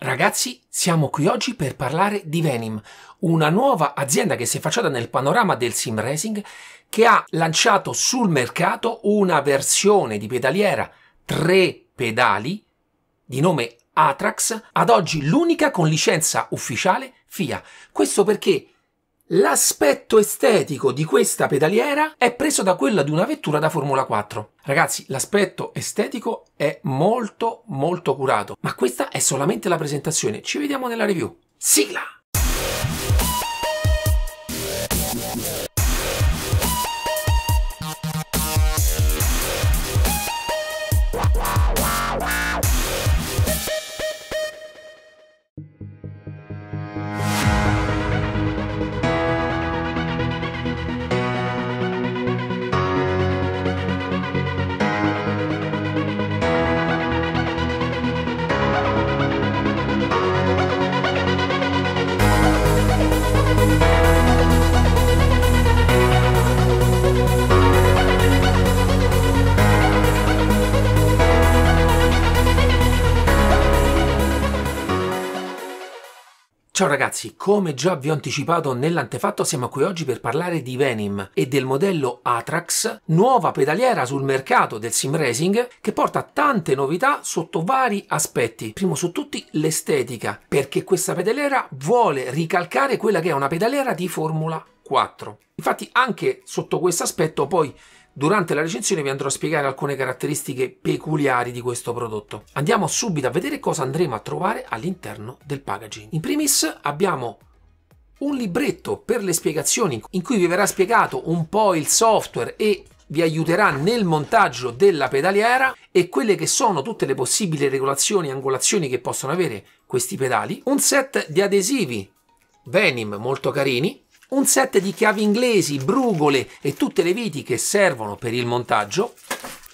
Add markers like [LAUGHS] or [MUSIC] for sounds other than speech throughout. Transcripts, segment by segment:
Ragazzi, siamo qui oggi per parlare di Venim, una nuova azienda che si è facciata nel panorama del sim racing che ha lanciato sul mercato una versione di pedaliera 3 pedali di nome Atrax, ad oggi l'unica con licenza ufficiale FIA. Questo perché L'aspetto estetico di questa pedaliera è preso da quella di una vettura da Formula 4. Ragazzi, l'aspetto estetico è molto molto curato, ma questa è solamente la presentazione. Ci vediamo nella review. Sigla! Ciao ragazzi, come già vi ho anticipato nell'antefatto siamo qui oggi per parlare di Venim e del modello Atrax, nuova pedaliera sul mercato del sim racing che porta tante novità sotto vari aspetti. Primo su tutti l'estetica, perché questa pedaliera vuole ricalcare quella che è una pedaliera di Formula 4. Infatti anche sotto questo aspetto poi Durante la recensione vi andrò a spiegare alcune caratteristiche peculiari di questo prodotto. Andiamo subito a vedere cosa andremo a trovare all'interno del packaging. In primis abbiamo un libretto per le spiegazioni in cui vi verrà spiegato un po' il software e vi aiuterà nel montaggio della pedaliera e quelle che sono tutte le possibili regolazioni e angolazioni che possono avere questi pedali, un set di adesivi Venim molto carini, un set di chiavi inglesi, brugole e tutte le viti che servono per il montaggio,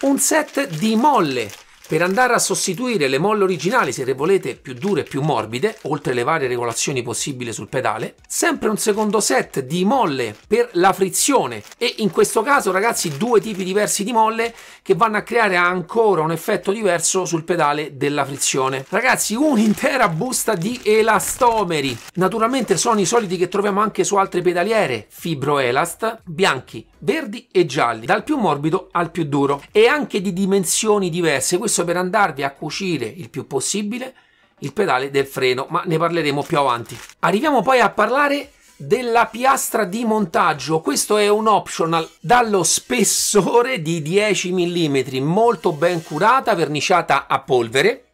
un set di molle per andare a sostituire le molle originali, se le volete più dure e più morbide, oltre le varie regolazioni possibili sul pedale, sempre un secondo set di molle per la frizione e in questo caso ragazzi due tipi diversi di molle che vanno a creare ancora un effetto diverso sul pedale della frizione. Ragazzi un'intera busta di elastomeri, naturalmente sono i soliti che troviamo anche su altre pedaliere, fibro elast, bianchi, verdi e gialli, dal più morbido al più duro e anche di dimensioni diverse. Questo stesso per andarvi a cucire il più possibile il pedale del freno, ma ne parleremo più avanti. Arriviamo poi a parlare della piastra di montaggio. Questo è un optional dallo spessore di 10 mm, molto ben curata, verniciata a polvere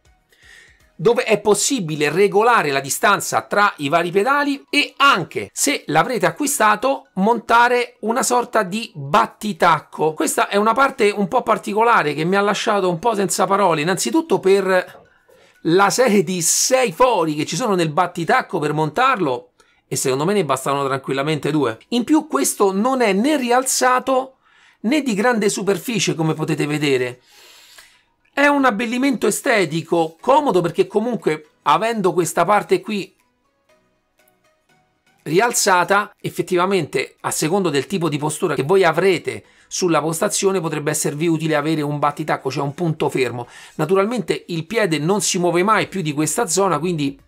dove è possibile regolare la distanza tra i vari pedali e anche se l'avrete acquistato montare una sorta di battitacco questa è una parte un po' particolare che mi ha lasciato un po' senza parole innanzitutto per la serie di sei fori che ci sono nel battitacco per montarlo e secondo me ne bastano tranquillamente due in più questo non è né rialzato né di grande superficie come potete vedere è un abbellimento estetico, comodo perché comunque avendo questa parte qui rialzata, effettivamente a secondo del tipo di postura che voi avrete sulla postazione potrebbe esservi utile avere un battitacco, cioè un punto fermo. Naturalmente il piede non si muove mai più di questa zona, quindi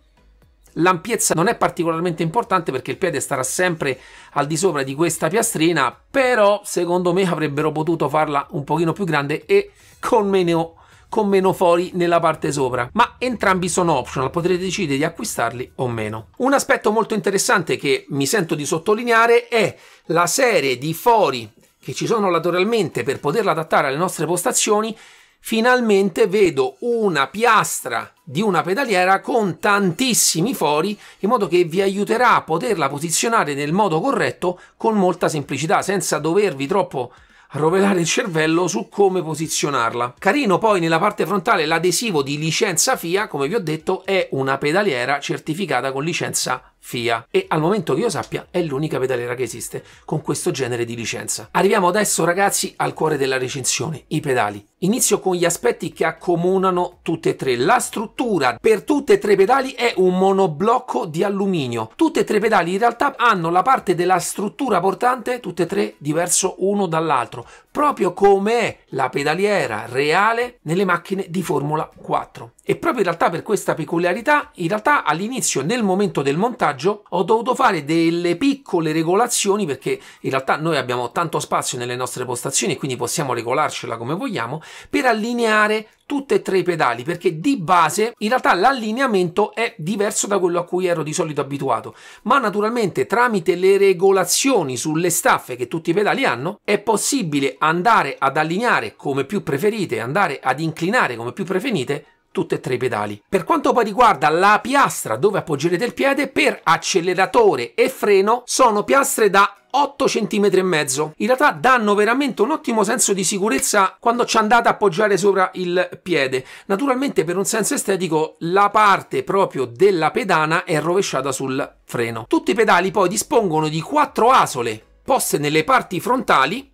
l'ampiezza non è particolarmente importante perché il piede starà sempre al di sopra di questa piastrina, però secondo me avrebbero potuto farla un pochino più grande e con meno con meno fori nella parte sopra, ma entrambi sono optional, potrete decidere di acquistarli o meno. Un aspetto molto interessante che mi sento di sottolineare è la serie di fori che ci sono lateralmente per poterla adattare alle nostre postazioni finalmente vedo una piastra di una pedaliera con tantissimi fori in modo che vi aiuterà a poterla posizionare nel modo corretto con molta semplicità senza dovervi troppo rovelare il cervello su come posizionarla. Carino poi nella parte frontale l'adesivo di licenza FIA, come vi ho detto, è una pedaliera certificata con licenza FIA e al momento che io sappia è l'unica pedaliera che esiste con questo genere di licenza. Arriviamo adesso ragazzi al cuore della recensione, i pedali. Inizio con gli aspetti che accomunano tutte e tre. La struttura per tutte e tre i pedali è un monoblocco di alluminio. Tutte e tre i pedali in realtà hanno la parte della struttura portante, tutte e tre diverso uno dall'altro proprio come è la pedaliera reale nelle macchine di Formula 4. E proprio in realtà per questa peculiarità, in realtà all'inizio, nel momento del montaggio, ho dovuto fare delle piccole regolazioni perché in realtà noi abbiamo tanto spazio nelle nostre postazioni e quindi possiamo regolarcela come vogliamo per allineare tutte e tre i pedali perché di base in realtà l'allineamento è diverso da quello a cui ero di solito abituato ma naturalmente tramite le regolazioni sulle staffe che tutti i pedali hanno è possibile andare ad allineare come più preferite andare ad inclinare come più preferite tutte e tre i pedali. Per quanto poi riguarda la piastra dove appoggerete il piede, per acceleratore e freno sono piastre da 8 cm e mezzo. In realtà danno veramente un ottimo senso di sicurezza quando ci andate a appoggiare sopra il piede. Naturalmente per un senso estetico la parte proprio della pedana è rovesciata sul freno. Tutti i pedali poi dispongono di 4 asole poste nelle parti frontali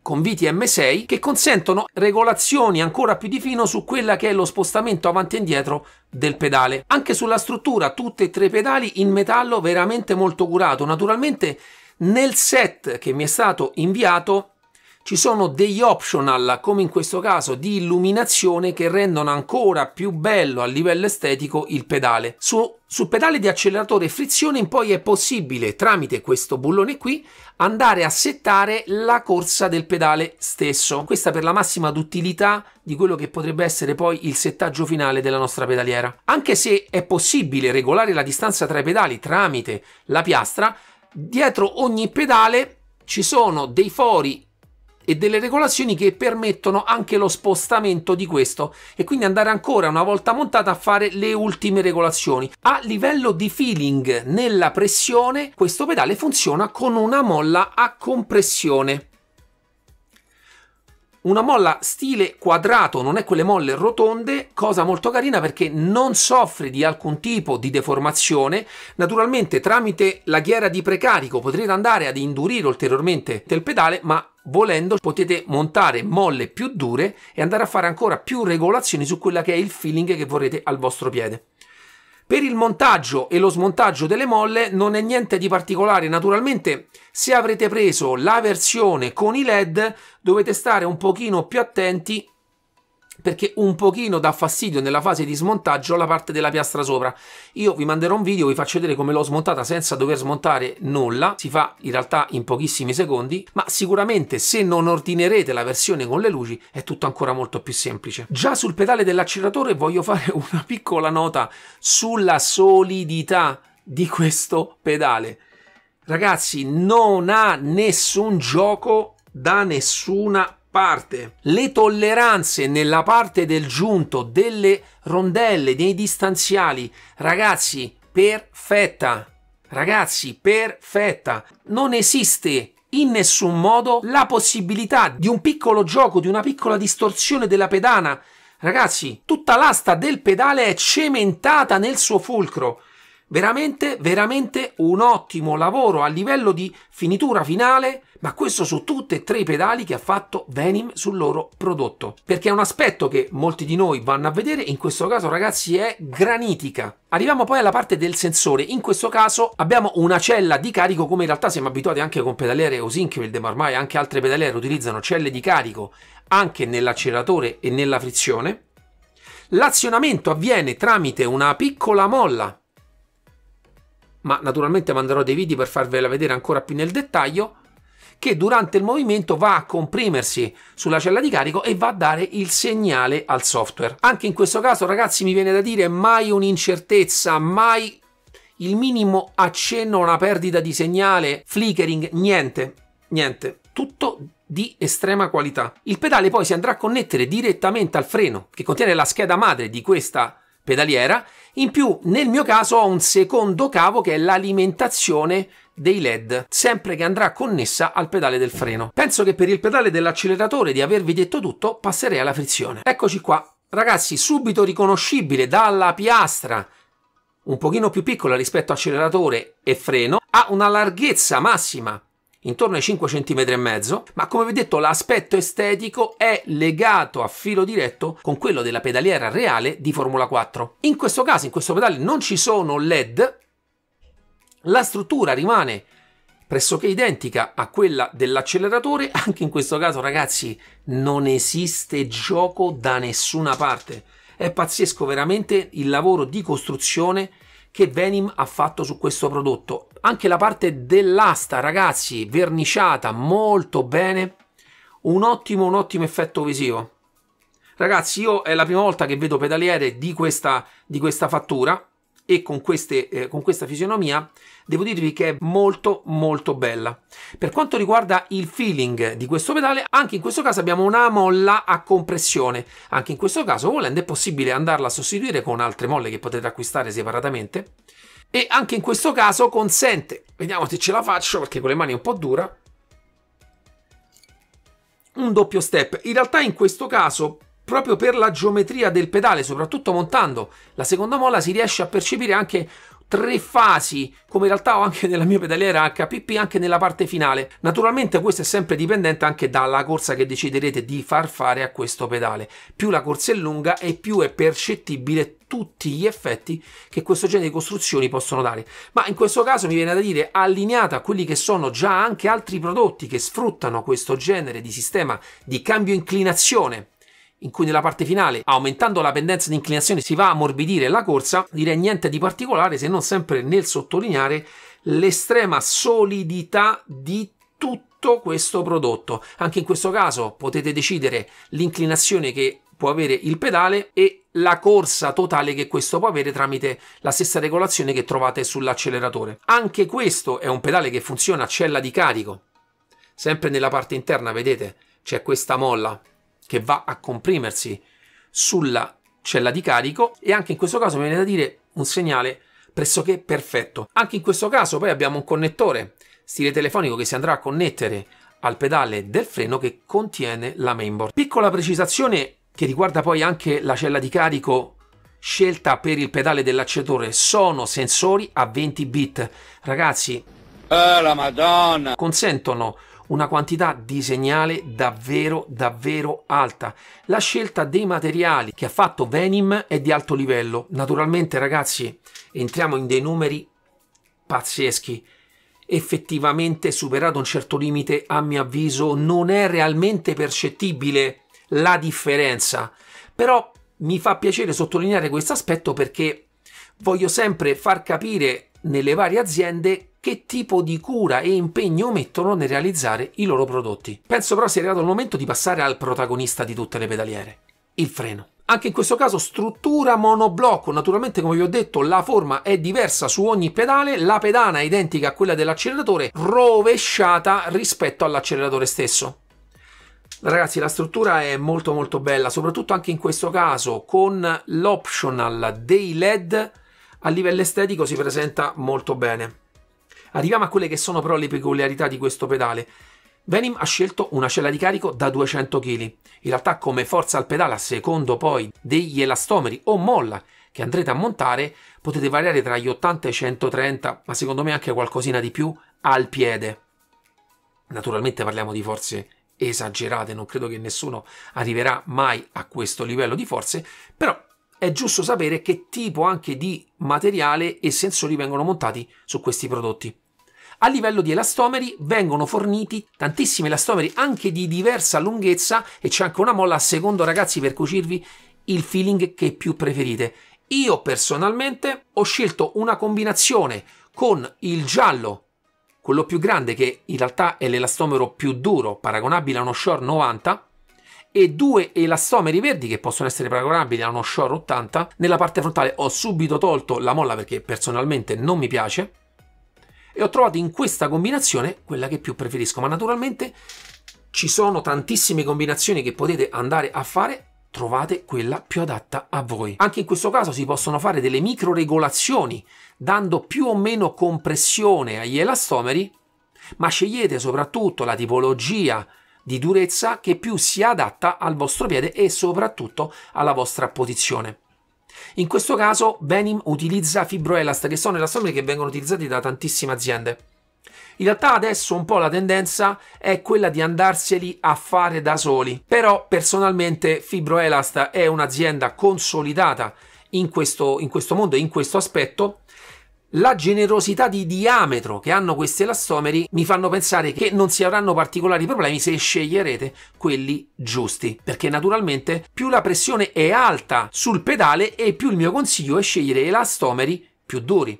con viti M6 che consentono regolazioni ancora più di fino su quella che è lo spostamento avanti e indietro del pedale. Anche sulla struttura tutte e tre i pedali in metallo veramente molto curato. Naturalmente nel set che mi è stato inviato ci sono degli optional, come in questo caso, di illuminazione che rendono ancora più bello a livello estetico il pedale. Su, sul pedale di acceleratore e frizione poi è possibile, tramite questo bullone qui, andare a settare la corsa del pedale stesso. Questa per la massima d'utilità di quello che potrebbe essere poi il settaggio finale della nostra pedaliera. Anche se è possibile regolare la distanza tra i pedali tramite la piastra, dietro ogni pedale ci sono dei fori e delle regolazioni che permettono anche lo spostamento di questo e quindi andare ancora una volta montata a fare le ultime regolazioni. A livello di feeling nella pressione questo pedale funziona con una molla a compressione una molla stile quadrato, non è quelle molle rotonde, cosa molto carina perché non soffre di alcun tipo di deformazione. Naturalmente tramite la ghiera di precarico potrete andare ad indurire ulteriormente il pedale, ma volendo potete montare molle più dure e andare a fare ancora più regolazioni su quella che è il feeling che vorrete al vostro piede. Per il montaggio e lo smontaggio delle molle non è niente di particolare, naturalmente se avrete preso la versione con i LED dovete stare un pochino più attenti perché un pochino dà fastidio nella fase di smontaggio la parte della piastra sopra. Io vi manderò un video, vi faccio vedere come l'ho smontata senza dover smontare nulla, si fa in realtà in pochissimi secondi, ma sicuramente se non ordinerete la versione con le luci è tutto ancora molto più semplice. Già sul pedale dell'acceleratore voglio [LAUGHS] fare una piccola nota sulla solidità di questo pedale. Ragazzi, non ha nessun gioco da nessuna parte parte. Le tolleranze nella parte del giunto, delle rondelle, dei distanziali, ragazzi, perfetta. Ragazzi, perfetta. Non esiste in nessun modo la possibilità di un piccolo gioco, di una piccola distorsione della pedana. Ragazzi, tutta l'asta del pedale è cementata nel suo fulcro veramente, veramente un ottimo lavoro a livello di finitura finale, ma questo su tutte e tre i pedali che ha fatto Venim sul loro prodotto. Perché è un aspetto che molti di noi vanno a vedere, in questo caso ragazzi è granitica. Arriviamo poi alla parte del sensore, in questo caso abbiamo una cella di carico come in realtà siamo abituati anche con pedaliere Osinkiewicz, ma ormai anche altre pedaliere utilizzano celle di carico anche nell'acceleratore e nella frizione. L'azionamento avviene tramite una piccola molla ma naturalmente manderò dei video per farvela vedere ancora più nel dettaglio, che durante il movimento va a comprimersi sulla cella di carico e va a dare il segnale al software. Anche in questo caso, ragazzi, mi viene da dire mai un'incertezza, mai il minimo accenno a una perdita di segnale, flickering, niente, niente, tutto di estrema qualità. Il pedale poi si andrà a connettere direttamente al freno che contiene la scheda madre di questa pedaliera. In più, nel mio caso, ho un secondo cavo che è l'alimentazione dei LED, sempre che andrà connessa al pedale del freno. Penso che per il pedale dell'acceleratore, di avervi detto tutto, passerei alla frizione. Eccoci qua. Ragazzi, subito riconoscibile dalla piastra un pochino più piccola rispetto acceleratore e freno, ha una larghezza massima intorno ai 5 cm e mezzo, ma come vi ho detto l'aspetto estetico è legato a filo diretto con quello della pedaliera reale di Formula 4. In questo caso, in questo pedale non ci sono LED, la struttura rimane pressoché identica a quella dell'acceleratore, [LAUGHS] anche in questo caso ragazzi non esiste gioco da nessuna parte. È pazzesco veramente il lavoro di costruzione che Venim ha fatto su questo prodotto. Anche la parte dell'asta, ragazzi, verniciata molto bene. Un ottimo, un ottimo effetto visivo. Ragazzi, io è la prima volta che vedo pedaliere di questa, di questa fattura e con, queste, eh, con, questa fisionomia, devo dirvi che è molto molto bella. Per quanto riguarda il feeling di questo pedale, anche in questo caso abbiamo una molla a compressione. Anche in questo caso, volendo, è possibile andarla a sostituire con altre molle che potete acquistare separatamente e anche in questo caso consente, vediamo se ce la faccio perché con le mani è un po' dura, un doppio step. In realtà in questo caso, proprio per la geometria del pedale, soprattutto montando la seconda molla, si riesce a percepire anche tre fasi, come in realtà ho anche nella mia pedaliera HPP, anche nella parte finale. Naturalmente questo è sempre dipendente anche dalla corsa che deciderete di far fare a questo pedale. Più la corsa è lunga e più è percettibile tutti gli effetti che questo genere di costruzioni possono dare. Ma in questo caso mi viene da dire allineata a quelli che sono già anche altri prodotti che sfruttano questo genere di sistema di cambio inclinazione in cui nella parte finale, aumentando la pendenza di inclinazione, si va a morbidire la corsa, direi niente di particolare se non sempre nel sottolineare l'estrema solidità di tutto questo prodotto. Anche in questo caso potete decidere l'inclinazione che può avere il pedale e la corsa totale che questo può avere tramite la stessa regolazione che trovate sull'acceleratore. Anche questo è un pedale che funziona a cella di carico. Sempre nella parte interna, vedete, c'è questa molla che va a comprimersi sulla cella di carico e anche in questo caso mi viene da dire un segnale pressoché perfetto. Anche in questo caso poi abbiamo un connettore stile telefonico che si andrà a connettere al pedale del freno che contiene la mainboard. Piccola precisazione che riguarda poi anche la cella di carico scelta per il pedale dell'accetore sono sensori a 20 bit. Ragazzi, eh, la Madonna! Consentono una quantità di segnale davvero davvero alta. La scelta dei materiali che ha fatto Venim è di alto livello. Naturalmente ragazzi entriamo in dei numeri pazzeschi effettivamente superato un certo limite, a mio avviso, non è realmente percettibile la differenza. Però mi fa piacere sottolineare questo aspetto perché voglio sempre far capire nelle varie aziende che tipo di cura e impegno mettono nel realizzare i loro prodotti. Penso però sia arrivato il momento di passare al protagonista di tutte le pedaliere, il freno. Anche in questo caso struttura monoblocco, naturalmente come vi ho detto la forma è diversa su ogni pedale, la pedana è identica a quella dell'acceleratore, rovesciata rispetto all'acceleratore stesso. Ragazzi la struttura è molto molto bella, soprattutto anche in questo caso con l'optional dei LED a livello estetico si presenta molto bene. Arriviamo a quelle che sono però le peculiarità di questo pedale. Venim ha scelto una cella di carico da 200 kg. In realtà come forza al pedale, a secondo poi degli elastomeri o molla che andrete a montare, potete variare tra gli 80 e i 130, ma secondo me anche qualcosina di più al piede. Naturalmente parliamo di forze esagerate, non credo che nessuno arriverà mai a questo livello di forze, però è giusto sapere che tipo anche di materiale e sensori vengono montati su questi prodotti. A livello di elastomeri vengono forniti tantissimi elastomeri anche di diversa lunghezza e c'è anche una molla a secondo ragazzi per cucirvi il feeling che più preferite. Io personalmente ho scelto una combinazione con il giallo, quello più grande che in realtà è l'elastomero più duro, paragonabile a uno Shore 90, e due elastomeri verdi che possono essere paragonabili a uno Shore 80. Nella parte frontale ho subito tolto la molla perché personalmente non mi piace e ho trovato in questa combinazione quella che più preferisco, ma naturalmente ci sono tantissime combinazioni che potete andare a fare trovate quella più adatta a voi. Anche in questo caso si possono fare delle micro regolazioni dando più o meno compressione agli elastomeri, ma scegliete soprattutto la tipologia di durezza che più si adatta al vostro piede e soprattutto alla vostra posizione. In questo caso Venim utilizza fibroelast, che sono elastomeri che vengono utilizzati da tantissime aziende. In realtà adesso un po' la tendenza è quella di andarseli a fare da soli, però personalmente Fibroelast è un'azienda consolidata in questo, in questo mondo, in questo aspetto, la generosità di diametro che hanno questi elastomeri mi fanno pensare che non si avranno particolari problemi se sceglierete quelli giusti, perché naturalmente più la pressione è alta sul pedale e più il mio consiglio è scegliere elastomeri più duri.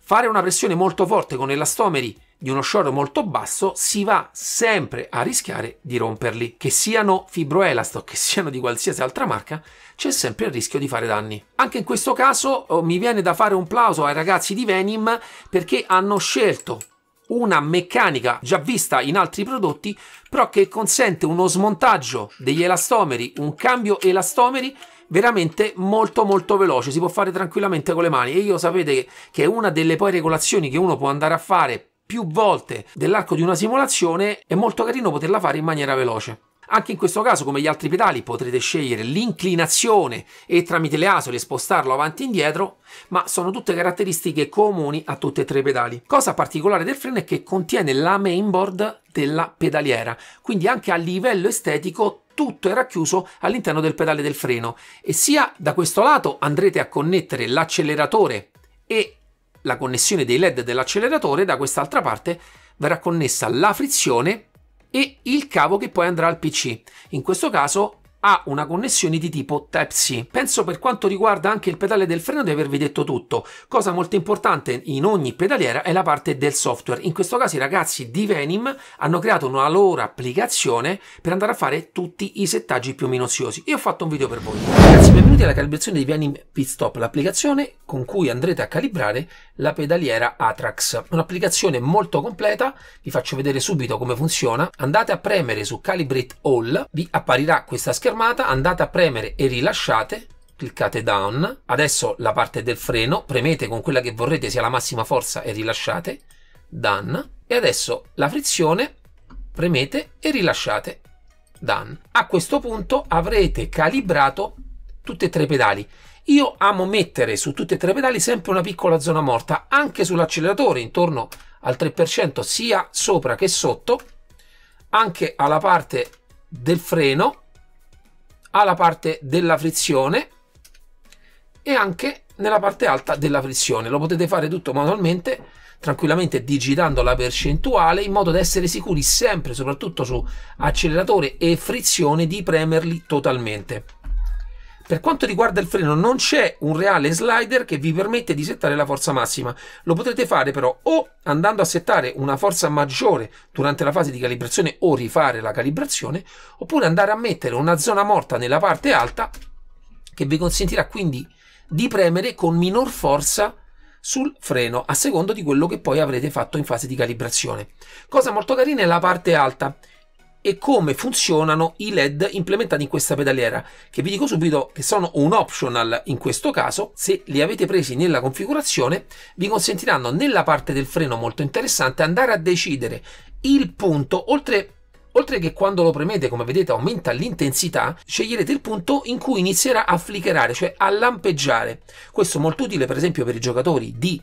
Fare una pressione molto forte con elastomeri di uno short molto basso si va sempre a rischiare di romperli. Che siano fibroelasto, che siano di qualsiasi altra marca, c'è sempre il rischio di fare danni. Anche in questo caso oh, mi viene da fare un plauso ai ragazzi di Venim perché hanno scelto una meccanica già vista in altri prodotti, però che consente uno smontaggio degli elastomeri, un cambio elastomeri veramente molto molto veloce, si può fare tranquillamente con le mani e io sapete che è una delle poi regolazioni che uno può andare a fare più volte dell'arco di una simulazione, è molto carino poterla fare in maniera veloce. Anche in questo caso, come gli altri pedali, potrete scegliere l'inclinazione e tramite le asole spostarlo avanti e indietro, ma sono tutte caratteristiche comuni a tutti e tre i pedali. Cosa particolare del freno è che contiene la mainboard della pedaliera, quindi anche a livello estetico tutto è racchiuso all'interno del pedale del freno e sia da questo lato andrete a connettere l'acceleratore e la connessione dei LED dell'acceleratore, da quest'altra parte verrà connessa la frizione e il cavo che poi andrà al PC. In questo caso ha una connessione di tipo Type-C. Penso per quanto riguarda anche il pedale del freno di avervi detto tutto. Cosa molto importante in ogni pedaliera è la parte del software. In questo caso i ragazzi di Venim hanno creato una loro applicazione per andare a fare tutti i settaggi più minuziosi. Io ho fatto un video per voi. Ragazzi, benvenuti alla calibrazione di Venim Pitstop, l'applicazione con cui andrete a calibrare la pedaliera Atrax. Un'applicazione molto completa, vi faccio vedere subito come funziona. Andate a premere su Calibrate All, vi apparirà questa schermata fermata andate a premere e rilasciate cliccate down adesso la parte del freno premete con quella che vorrete sia la massima forza e rilasciate done e adesso la frizione premete e rilasciate done a questo punto avrete calibrato tutti e tre i pedali io amo mettere su tutti e tre i pedali sempre una piccola zona morta anche sull'acceleratore intorno al 3% sia sopra che sotto anche alla parte del freno alla parte della frizione e anche nella parte alta della frizione. Lo potete fare tutto manualmente, tranquillamente digitando la percentuale in modo da essere sicuri sempre, soprattutto su acceleratore e frizione, di premerli totalmente. Per quanto riguarda il freno non c'è un reale slider che vi permette di settare la forza massima, lo potrete fare però o andando a settare una forza maggiore durante la fase di calibrazione o rifare la calibrazione, oppure andare a mettere una zona morta nella parte alta che vi consentirà quindi di premere con minor forza sul freno a secondo di quello che poi avrete fatto in fase di calibrazione. Cosa molto carina è la parte alta e come funzionano i LED implementati in questa pedaliera, che vi dico subito che sono un optional in questo caso, se li avete presi nella configurazione vi consentiranno nella parte del freno molto interessante andare a decidere il punto, oltre, oltre che quando lo premete come vedete aumenta l'intensità, sceglierete il punto in cui inizierà a flickerare, cioè a lampeggiare. Questo molto utile per esempio per i giocatori di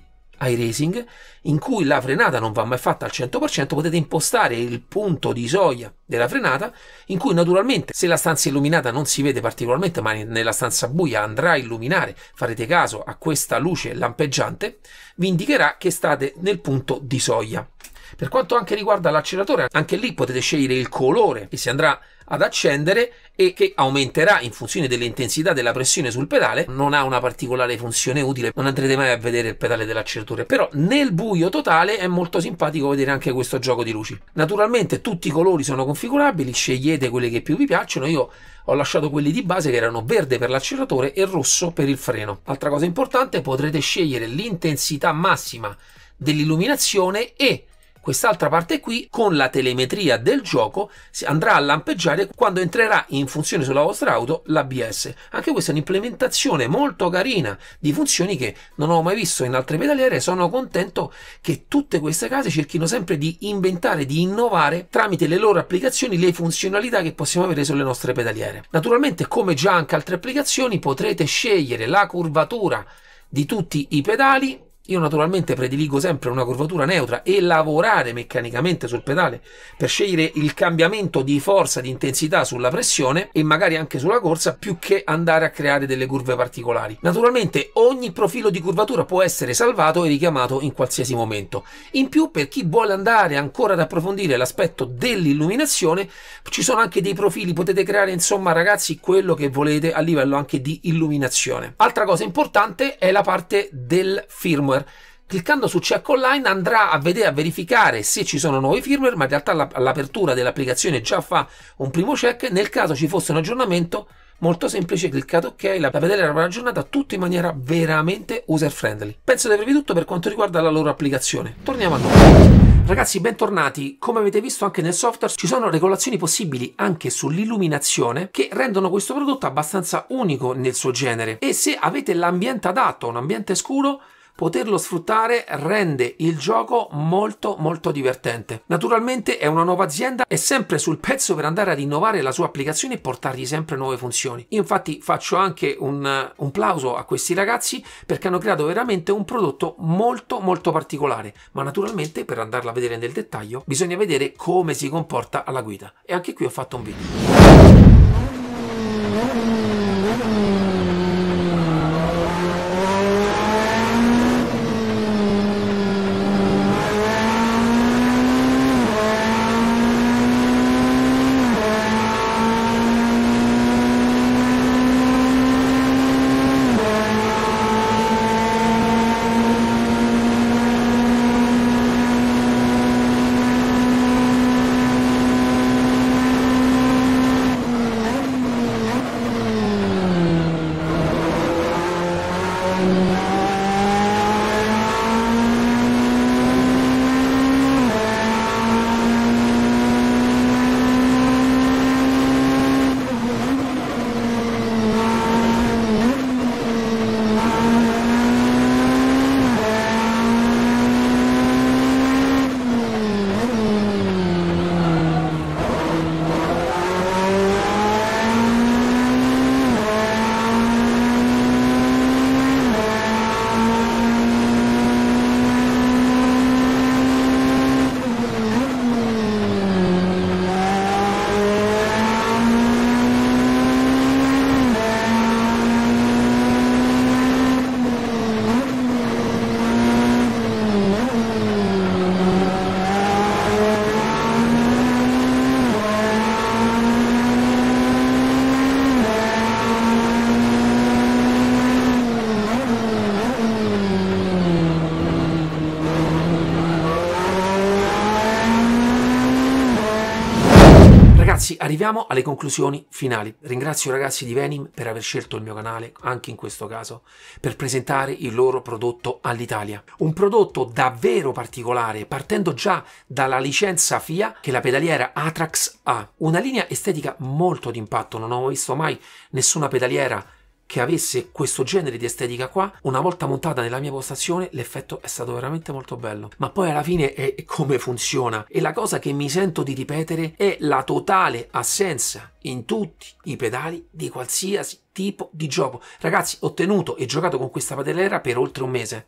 iRacing in cui la frenata non va mai fatta al 100%, potete impostare il punto di soglia della frenata in cui naturalmente se la stanza illuminata non si vede particolarmente, ma nella stanza buia andrà a illuminare, farete caso a questa luce lampeggiante, vi indicherà che state nel punto di soglia. Per quanto anche riguarda l'acceleratore, anche lì potete scegliere il colore che si andrà ad accendere e che aumenterà in funzione dell'intensità della pressione sul pedale, non ha una particolare funzione utile, non andrete mai a vedere il pedale dell'acceleratore, però nel buio totale è molto simpatico vedere anche questo gioco di luci. Naturalmente tutti i colori sono configurabili, scegliete quelli che più vi piacciono, io ho lasciato quelli di base che erano verde per l'acceleratore e rosso per il freno. Altra cosa importante, potrete scegliere l'intensità massima dell'illuminazione e Quest'altra parte qui, con la telemetria del gioco, si andrà a lampeggiare quando entrerà in funzione sulla vostra auto l'ABS. Anche questa è un'implementazione molto carina di funzioni che non ho mai visto in altre pedaliere. Sono contento che tutte queste case cerchino sempre di inventare, di innovare tramite le loro applicazioni le funzionalità che possiamo avere sulle nostre pedaliere. Naturalmente, come già anche altre applicazioni, potrete scegliere la curvatura di tutti i pedali io naturalmente prediligo sempre una curvatura neutra e lavorare meccanicamente sul pedale per scegliere il cambiamento di forza, di intensità sulla pressione e magari anche sulla corsa più che andare a creare delle curve particolari. Naturalmente ogni profilo di curvatura può essere salvato e richiamato in qualsiasi momento. In più per chi vuole andare ancora ad approfondire l'aspetto dell'illuminazione ci sono anche dei profili, potete creare insomma ragazzi quello che volete a livello anche di illuminazione. Altra cosa importante è la parte del firmware firmware, cliccando su Check Online andrà a vedere, a verificare se ci sono nuovi firmware, ma in realtà l'apertura dell'applicazione già fa un primo check, nel caso ci fosse un aggiornamento molto semplice, cliccate ok, la pedalera verrà aggiornata tutto in maniera veramente user friendly. Penso di avervi tutto per quanto riguarda la loro applicazione. Torniamo a noi. Ragazzi, bentornati. Come avete visto anche nel software ci sono regolazioni possibili anche sull'illuminazione che rendono questo prodotto abbastanza unico nel suo genere e se avete l'ambiente adatto, un ambiente scuro, poterlo sfruttare rende il gioco molto molto divertente. Naturalmente è una nuova azienda e sempre sul pezzo per andare ad innovare la sua applicazione e portargli sempre nuove funzioni. Io infatti faccio anche un, un plauso a questi ragazzi perché hanno creato veramente un prodotto molto molto particolare, ma naturalmente per andarla a vedere nel dettaglio bisogna vedere come si comporta alla guida e anche qui ho fatto un video. Ragazzi, arriviamo alle conclusioni finali. Ringrazio i ragazzi di Venim per aver scelto il mio canale, anche in questo caso, per presentare il loro prodotto all'Italia. Un prodotto davvero particolare, partendo già dalla licenza FIA che la pedaliera Atrax ha. Una linea estetica molto d'impatto, non ho visto mai nessuna pedaliera che avesse questo genere di estetica qua, una volta montata nella mia postazione, l'effetto è stato veramente molto bello. Ma poi alla fine è come funziona. E la cosa che mi sento di ripetere è la totale assenza in tutti i pedali di qualsiasi tipo di gioco. Ragazzi, ho tenuto e giocato con questa padellera per oltre un mese.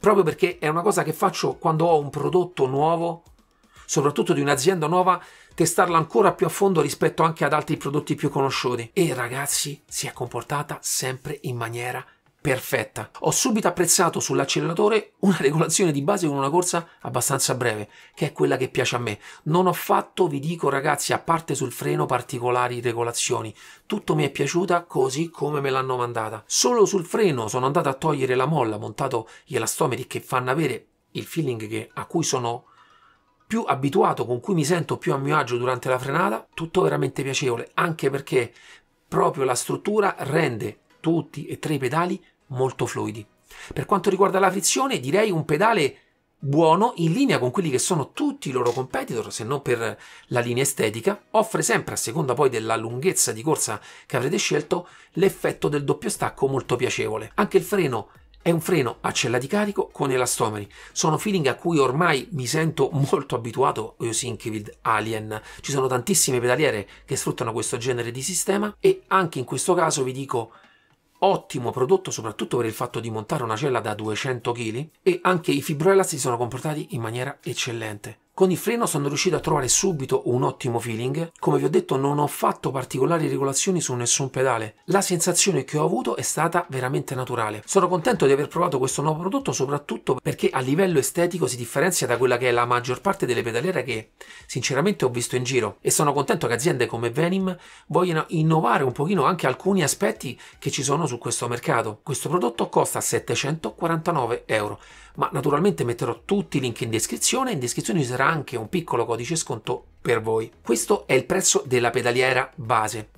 Proprio perché è una cosa che faccio quando ho un prodotto nuovo soprattutto di un'azienda nuova, testarla ancora più a fondo rispetto anche ad altri prodotti più conosciuti. E ragazzi, si è comportata sempre in maniera perfetta. Ho subito apprezzato sull'acceleratore una regolazione di base con una corsa abbastanza breve, che è quella che piace a me. Non ho fatto, vi dico ragazzi, a parte sul freno particolari regolazioni. Tutto mi è piaciuta così come me l'hanno mandata. Solo sul freno sono andato a togliere la molla, montato gli elastomeri che fanno avere il feeling che, a cui sono più abituato, con cui mi sento più a mio agio durante la frenata, tutto veramente piacevole, anche perché proprio la struttura rende tutti e tre i pedali molto fluidi. Per quanto riguarda la frizione, direi un pedale buono in linea con quelli che sono tutti i loro competitor, se non per la linea estetica, offre sempre, a seconda poi della lunghezza di corsa che avrete scelto, l'effetto del doppio stacco molto piacevole. Anche il freno è un freno a cella di carico con elastomeri. Sono feeling a cui ormai mi sento molto abituato, Yosinkivid eh, Alien. Ci sono tantissime pedaliere che sfruttano questo genere di sistema e anche in questo caso vi dico ottimo prodotto soprattutto per il fatto di montare una cella da 200 kg e anche i fibroelasti si sono comportati in maniera eccellente. Con il freno sono riuscito a trovare subito un ottimo feeling, come vi ho detto non ho fatto particolari regolazioni su nessun pedale, la sensazione che ho avuto è stata veramente naturale. Sono contento di aver provato questo nuovo prodotto soprattutto perché a livello estetico si differenzia da quella che è la maggior parte delle pedaliere che sinceramente ho visto in giro e sono contento che aziende come Venim vogliano innovare un pochino anche alcuni aspetti che ci sono su questo mercato. Questo prodotto costa 749 euro, ma naturalmente metterò tutti i link in descrizione, in descrizione ci sarà anche un piccolo codice sconto per voi. Questo è il prezzo della pedaliera base.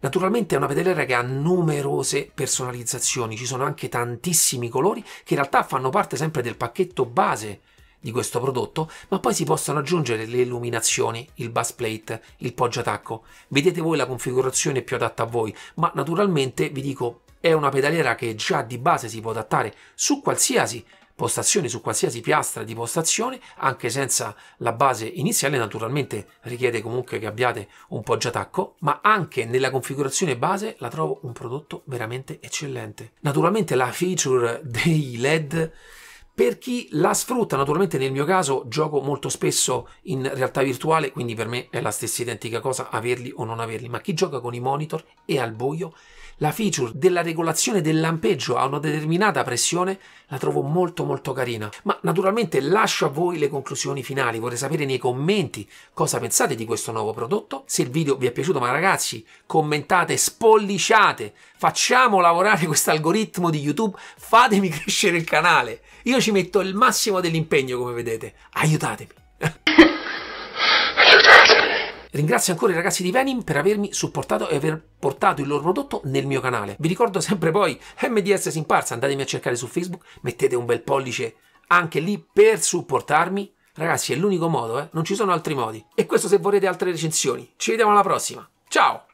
Naturalmente è una pedaliera che ha numerose personalizzazioni, ci sono anche tantissimi colori che in realtà fanno parte sempre del pacchetto base di questo prodotto, ma poi si possono aggiungere le illuminazioni, il bus plate, il poggiatacco. Vedete voi la configurazione più adatta a voi, ma naturalmente vi dico è una pedaliera che già di base si può adattare su qualsiasi postazioni su qualsiasi piastra di postazione, anche senza la base iniziale, naturalmente richiede comunque che abbiate un poggiatacco, ma anche nella configurazione base la trovo un prodotto veramente eccellente. Naturalmente la feature dei LED per chi la sfrutta, naturalmente nel mio caso gioco molto spesso in realtà virtuale, quindi per me è la stessa identica cosa averli o non averli, ma chi gioca con i monitor e al buio, la feature della regolazione del lampeggio a una determinata pressione la trovo molto molto carina. Ma naturalmente lascio a voi le conclusioni finali, vorrei sapere nei commenti cosa pensate di questo nuovo prodotto, se il video vi è piaciuto, ma ragazzi commentate, spolliciate, facciamo lavorare [LAUGHS] questo algoritmo di YouTube, fatemi crescere il canale. Io ci metto il massimo dell'impegno, come vedete. Aiutatemi! Ringrazio ancora i ragazzi di Venim per avermi supportato e aver portato il loro prodotto nel mio canale. Vi ricordo sempre poi MDS Simparsa, andatemi a cercare su Facebook, mettete un bel pollice anche lì per supportarmi. Ragazzi, è l'unico modo, eh? non ci sono altri modi. E questo se volete altre recensioni. Ci vediamo alla prossima. Ciao!